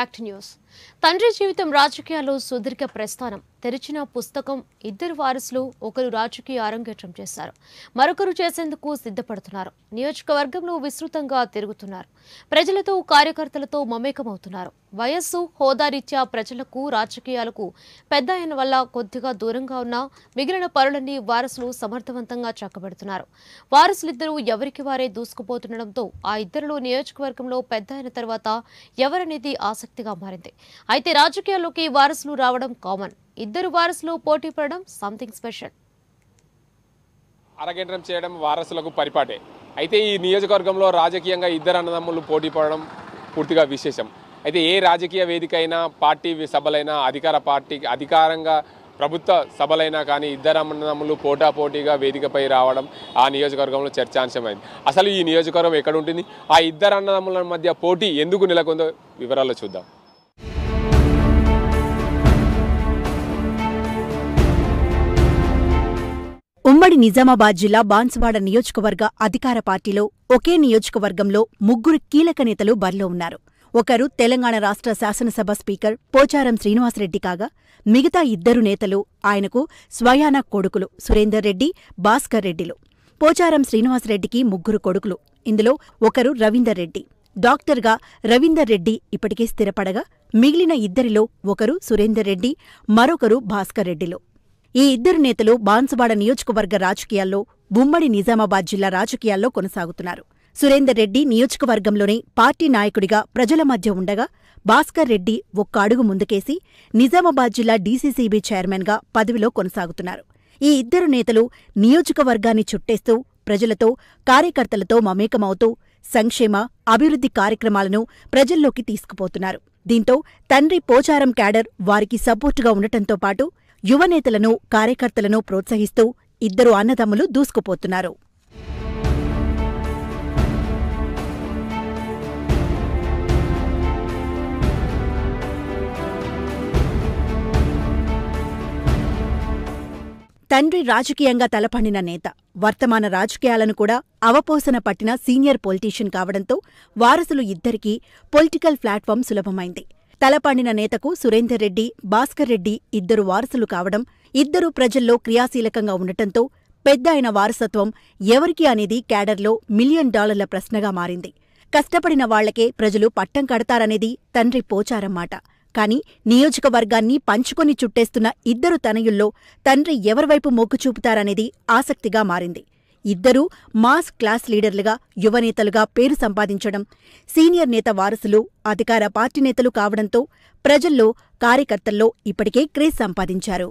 act news తండ్రి జీవితం రాజకీయాల్లో సుదీర్ఘ ప్రస్థానం తెరిచిన పుస్తకం ఇద్దరు వారసులు ఒకరు రాజకీయ అరంగేట్రం చేశారు మరొకరు చేసేందుకు సిద్ధపడుతున్నారు నియోజకవర్గంలో విస్తృతంగా తిరుగుతున్నారు ప్రజలతో కార్యకర్తలతో మమేకమవుతున్నారు వయస్సు హోదారీత్యా ప్రజలకు రాజకీయాలకు పెద్ద ఆయన వల్ల కొద్దిగా దూరంగా ఉన్న మిగిలిన పనులన్నీ వారసులు సమర్థవంతంగా చక్కబెడుతున్నారు వారసులిద్దరూ ఎవరికి వారే దూసుకుపోతుండటంతో ఆ ఇద్దరిలో నియోజకవర్గంలో పెద్ద అయిన తర్వాత ఎవరనేది ఆసక్తిగా మారింది అయితే రాజకీయాల్లోకి వారసులు రావడం కామన్ ఇద్దరు వారసులు పోటీ పడడం సంథింగ్ స్పెషల్ అరగంటం చేయడం వారసులకు పరిపాటే అయితే ఈ నియోజకవర్గంలో రాజకీయంగా ఇద్దరు అన్నదమ్ములు పోటీ పడడం పూర్తిగా విశేషం అయితే ఏ రాజకీయ వేదిక అయినా పార్టీ సభలైనా అధికార పార్టీ అధికారంగా ప్రభుత్వ సభలైనా కానీ ఇద్దరు అన్నదమ్ములు పోటాపోటీగా వేదికపై రావడం ఆ నియోజకవర్గంలో చర్చాంశమైంది అసలు ఈ నియోజకవర్గం ఎక్కడ ఉంటుంది ఆ ఇద్దరు అన్నదమ్ముల మధ్య పోటీ ఎందుకు నెలకొందో వివరాలు చూద్దాం ఉమ్మడి నిజామాబాద్ జిల్లా బాన్సువాడ నియోజకవర్గ అధికార పార్టీలో ఒకే నియోజకవర్గంలో ముగ్గురు కీలక నేతలు బరిలో ఉన్నారు ఒకరు తెలంగాణ రాష్ట్ర శాసనసభ స్పీకర్ పోచారం శ్రీనివాసరెడ్డి కాగా మిగతా ఇద్దరు నేతలు ఆయనకు స్వయాన కొడుకులు సురేందర్ రెడ్డి భాస్కర్ రెడ్డిలు పోచారం శ్రీనివాసరెడ్డికి ముగ్గురు కొడుకులు ఇందులో ఒకరు రవీందర్ రెడ్డి డాక్టర్గా రవీందర్ రెడ్డి ఇప్పటికే స్థిరపడగా మిగిలిన ఇద్దరిలో ఒకరు సురేందర్ రెడ్డి మరొకరు భాస్కర్ రెడ్డిలో ఈ ఇద్దరు నేతలు బాన్సువాడ నియోజకవర్గ రాజకీయాల్లో ఉమ్మడి నిజామాబాద్ జిల్లా రాజకీయాల్లో కొనసాగుతున్నారు సురేందర్ రెడ్డి నియోజకవర్గంలోనే పార్టీ నాయకుడిగా ప్రజల మధ్య ఉండగా భాస్కర్ రెడ్డి ఒక్క అడుగు ముందుకేసి నిజామాబాద్ జిల్లా డీసీసీబీ చైర్మన్గా పదవిలో కొనసాగుతున్నారు ఈ ఇద్దరు నేతలు నియోజకవర్గాన్ని చుట్టేస్తూ ప్రజలతో కార్యకర్తలతో మమేకమవుతూ సంక్షేమ అభివృద్ధి కార్యక్రమాలను ప్రజల్లోకి తీసుకుపోతున్నారు దీంతో తండ్రి పోచారం క్యాడర్ వారికి సపోర్టుగా ఉండటంతో పాటు యువనేతలను కార్యకర్తలను ప్రోత్సహిస్తూ ఇద్దరు అన్నదమ్ములు దూసుకుపోతున్నారు తండ్రి రాజకీయంగా తలపండిన నేత వర్తమాన రాజకీయాలను కూడా అవపోసన పట్టిన సీనియర్ పొలిటీషియన్ కావడంతో వారసులు ఇద్దరికీ పొలిటికల్ ప్లాట్ఫామ్ సులభమైంది తలపాడిన నేతకు సురేందర్ రెడ్డి భాస్కర్ రెడ్డి ఇద్దరు వారసులు కావడం ఇద్దరు ప్రజల్లో క్రియాశీలకంగా ఉండటంతో పెద్ద అయిన వారసత్వం ఎవరికి అనేది క్యాడర్లో మిలియన్ డాలర్ల ప్రశ్నగా మారింది కష్టపడిన వాళ్లకే ప్రజలు పట్టం కడతారనేది తండ్రి పోచారమ్మాట కాని నియోజకవర్గాన్ని పంచుకొని చుట్టేస్తున్న ఇద్దరు తనయుల్లో తండ్రి ఎవరివైపు మొగ్గు చూపుతారనేది ఆసక్తిగా మారింది ఇద్దరూ మాస్ క్లాస్ లీడర్లుగా యువనేతలుగా పేరు సంపాదించడం సీనియర్ నేత వారసులు అధికార పార్టీ నేతలు కావడంతో ప్రజల్లో కార్యకర్తల్లో ఇప్పటికే క్రేజ్ సంపాదించారు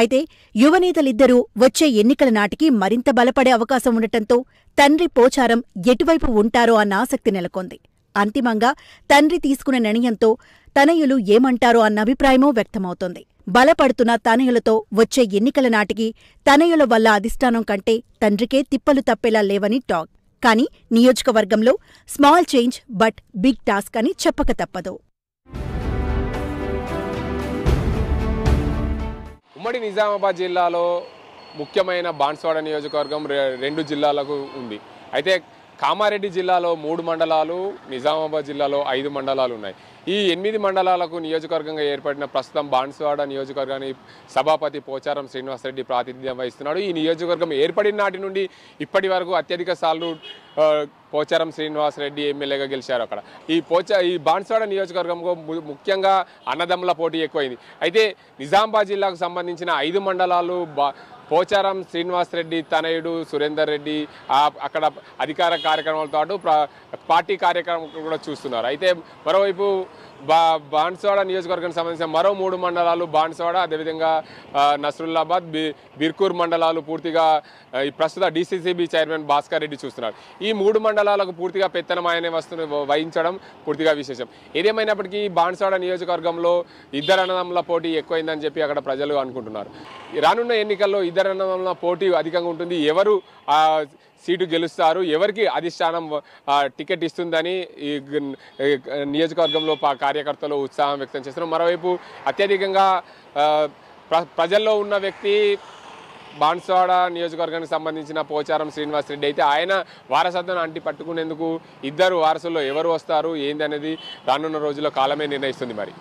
అయితే యువనేతలిద్దరూ వచ్చే ఎన్నికల నాటికి మరింత బలపడే అవకాశం ఉండటంతో తండ్రి పోచారం ఎటువైపు ఉంటారో అన్న ఆసక్తి నెలకొంది అంతిమంగా తండ్రి తీసుకున్న నిర్ణయంతో తనయులు ఏమంటారో అన్న అభిప్రాయమూ వ్యక్తమవుతోంది బలపడుతున్న తనయులతో వచ్చే ఎన్నికల నాటికి తనయుల వల్ల అధిష్టానం కంటే తండ్రికే తిప్పలు తప్పేలా లేవని టాక్ కానీ నియోజకవర్గంలో small change but big task అని చెప్పక తప్పదు ఉమ్మడి నిజామాబాద్ జిల్లాలో ముఖ్యమైన బాన్స్వాడ నియోజకవర్గం రెండు జిల్లాలకు ఉంది అయితే కామారెడ్డి జిల్లాలో మూడు మండలాలు నిజామాబాద్ జిల్లాలో ఐదు మండలాలు ఉన్నాయి ఈ ఎనిమిది మండలాలకు నియోజకవర్గంగా ఏర్పడిన ప్రస్తుతం బాన్సువాడ నియోజకవర్గాన్ని సభాపతి పోచారం శ్రీనివాసరెడ్డి ప్రాతినిధ్యం వహిస్తున్నాడు ఈ నియోజకవర్గం ఏర్పడిన నాటి నుండి ఇప్పటి వరకు అత్యధిక సార్లు పోచారం శ్రీనివాసరెడ్డి ఎమ్మెల్యేగా గెలిచారు అక్కడ ఈ పోచ ఈ బాన్సువాడ నియోజకవర్గంలో ముఖ్యంగా అన్నదమ్ముల పోటీ ఎక్కువైంది అయితే నిజామాబాద్ జిల్లాకు సంబంధించిన ఐదు మండలాలు పోచారం శ్రీనివాస్ రెడ్డి తనయుడు సురేందర్ రెడ్డి అక్కడ అధికార కార్యక్రమాలతో పాటు పార్టీ కార్యక్రమం కూడా చూస్తున్నారు అయితే మరోవైపు బా బాన్సవాడ నియోజకవర్గానికి సంబంధించిన మరో మూడు మండలాలు బాన్సవాడ అదేవిధంగా నసరుల్లాబాద్ బి బిర్కూర్ మండలాలు పూర్తిగా ప్రస్తుత డీసీసీబీ చైర్మన్ భాస్కర్ రెడ్డి చూస్తున్నారు ఈ మూడు మండలాలకు పూర్తిగా పెత్తనమాయనే వస్తున్న వహించడం పూర్తిగా విశేషం ఏదేమైనప్పటికీ బాన్సవాడ నియోజకవర్గంలో ఇద్దరు అన్నదమ్ముల పోటీ ఎక్కువైందని చెప్పి అక్కడ ప్రజలు అనుకుంటున్నారు రానున్న ఎన్నికల్లో ఇద్దరు పోటీ అధికంగా ఉంటుంది ఎవరు సీటు గెలుస్తారు ఎవరికి అధిష్టానం టికెట్ ఇస్తుందని ఈ నియోజకవర్గంలో కార్యకర్తలు ఉత్సాహం వ్యక్తం చేస్తున్నారు మరోవైపు అత్యధికంగా ప్రజల్లో ఉన్న వ్యక్తి బాన్సవాడ నియోజకవర్గానికి సంబంధించిన పోచారం శ్రీనివాస్ రెడ్డి అయితే ఆయన వారసత్వం అంటి పట్టుకునేందుకు ఇద్దరు వారసుల్లో ఎవరు వస్తారు ఏందనేది రానున్న రోజుల్లో కాలమే నిర్ణయిస్తుంది మరి